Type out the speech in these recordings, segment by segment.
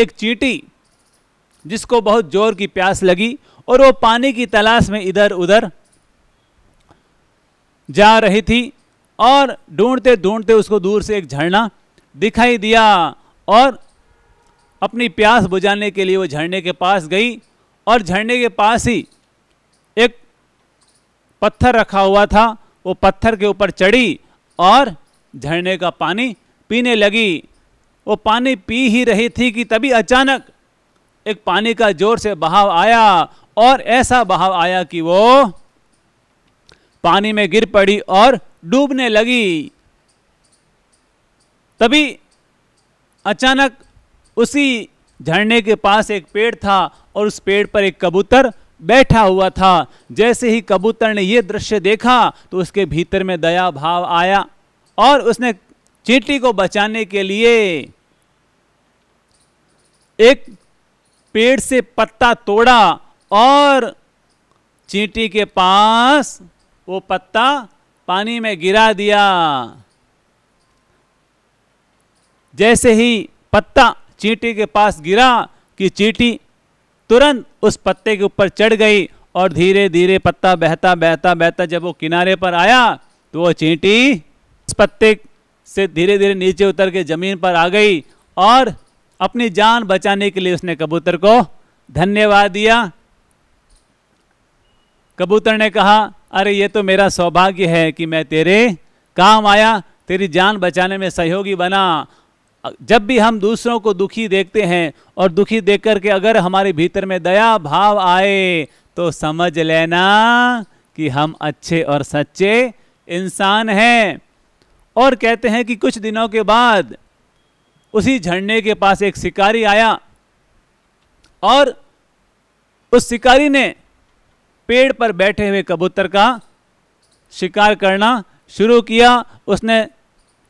एक चींटी जिसको बहुत जोर की प्यास लगी और वो पानी की तलाश में इधर उधर जा रही थी और ढूंढते ढूंढते उसको दूर से एक झरना दिखाई दिया और अपनी प्यास बुझाने के लिए वो झरने के पास गई और झरने के पास ही एक पत्थर रखा हुआ था वो पत्थर के ऊपर चढ़ी और झरने का पानी पीने लगी वो पानी पी ही रही थी कि तभी अचानक एक पानी का जोर से बहाव आया और ऐसा बहाव आया कि वो पानी में गिर पड़ी और डूबने लगी तभी अचानक उसी झरने के पास एक पेड़ था और उस पेड़ पर एक कबूतर बैठा हुआ था जैसे ही कबूतर ने यह दृश्य देखा तो उसके भीतर में दया भाव आया और उसने चींटी को बचाने के लिए एक पेड़ से पत्ता तोड़ा और चींटी के पास वो पत्ता पानी में गिरा दिया जैसे ही पत्ता चींटी के पास गिरा कि चींटी तुरंत उस पत्ते के ऊपर चढ़ गई और धीरे धीरे पत्ता बहता बहता बहता जब वो किनारे पर आया तो वो चींटी उस पत्ते से धीरे धीरे नीचे उतर के ज़मीन पर आ गई और अपनी जान बचाने के लिए उसने कबूतर को धन्यवाद दिया कबूतर ने कहा अरे ये तो मेरा सौभाग्य है कि मैं तेरे काम आया तेरी जान बचाने में सहयोगी बना जब भी हम दूसरों को दुखी देखते हैं और दुखी देख करके अगर हमारे भीतर में दया भाव आए तो समझ लेना कि हम अच्छे और सच्चे इंसान हैं और कहते हैं कि कुछ दिनों के बाद उसी झरने के पास एक शिकारी आया और उस शिकारी ने पेड़ पर बैठे हुए कबूतर का शिकार करना शुरू किया उसने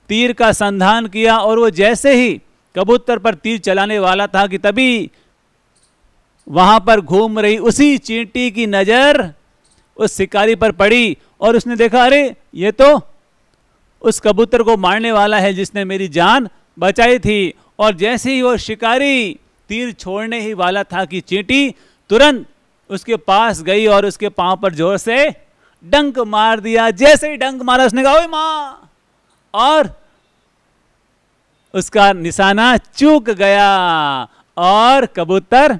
तीर का संधान किया और वो जैसे ही कबूतर पर तीर चलाने वाला था कि तभी वहाँ पर घूम रही उसी चींटी की नज़र उस शिकारी पर पड़ी और उसने देखा अरे ये तो उस कबूतर को मारने वाला है जिसने मेरी जान बचाई थी और जैसे ही वो शिकारी तीर छोड़ने ही वाला था कि चींटी तुरंत उसके पास गई और उसके पांव पर जोर से डंक मार दिया जैसे ही डंक मारा उसने कहा ओए माँ और उसका निशाना चूक गया और कबूतर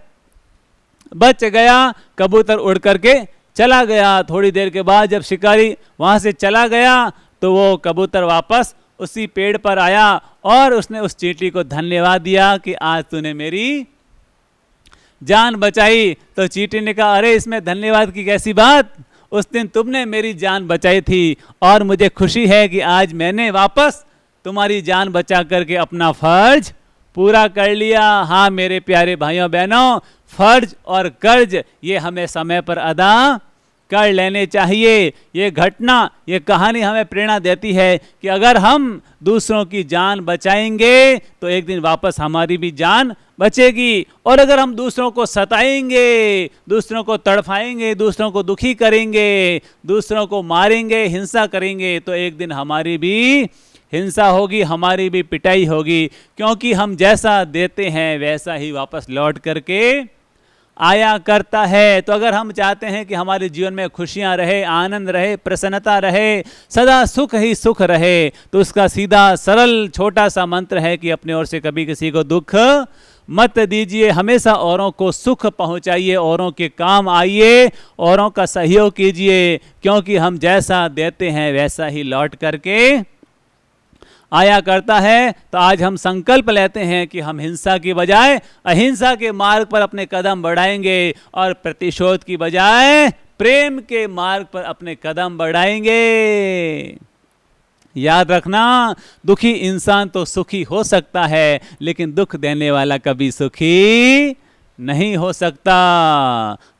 बच गया कबूतर उड़ करके चला गया थोड़ी देर के बाद जब शिकारी वहां से चला गया तो वो कबूतर वापस उसी पेड़ पर आया और उसने उस चींटी को धन्यवाद दिया कि आज तूने मेरी जान बचाई तो चींटी ने कहा अरे इसमें धन्यवाद की कैसी बात उस दिन तुमने मेरी जान बचाई थी और मुझे खुशी है कि आज मैंने वापस तुम्हारी जान बचा करके अपना फर्ज पूरा कर लिया हाँ मेरे प्यारे भाइयों बहनों फर्ज और कर्ज ये हमें समय पर अदा कर लेने चाहिए ये घटना ये कहानी हमें प्रेरणा देती है कि अगर हम दूसरों की जान बचाएंगे तो एक दिन वापस हमारी भी जान बचेगी और अगर हम दूसरों को सताएंगे दूसरों को तड़फाएंगे दूसरों को दुखी करेंगे दूसरों को मारेंगे हिंसा करेंगे तो एक दिन हमारी भी हिंसा होगी हमारी भी पिटाई होगी क्योंकि हम जैसा देते हैं वैसा ही वापस लौट करके आया करता है तो अगर हम चाहते हैं कि हमारे जीवन में खुशियां रहे आनंद रहे प्रसन्नता रहे सदा सुख ही सुख रहे तो उसका सीधा सरल छोटा सा मंत्र है कि अपने ओर से कभी किसी को दुख मत दीजिए हमेशा औरों को सुख पहुंचाइए औरों के काम आइए औरों का सहयोग कीजिए क्योंकि हम जैसा देते हैं वैसा ही लौट करके आया करता है तो आज हम संकल्प लेते हैं कि हम हिंसा की बजाय अहिंसा के मार्ग पर अपने कदम बढ़ाएंगे और प्रतिशोध की बजाय प्रेम के मार्ग पर अपने कदम बढ़ाएंगे याद रखना दुखी इंसान तो सुखी हो सकता है लेकिन दुख देने वाला कभी सुखी नहीं हो सकता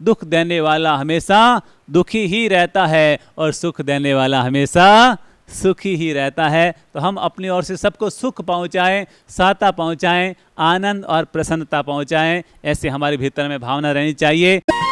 दुख देने वाला हमेशा दुखी ही रहता है और सुख देने वाला हमेशा सुखी ही रहता है तो हम अपनी ओर से सबको सुख पहुँचाएँ साता पहुँचाएँ आनंद और प्रसन्नता पहुंचाएं, ऐसे हमारे भीतर में भावना रहनी चाहिए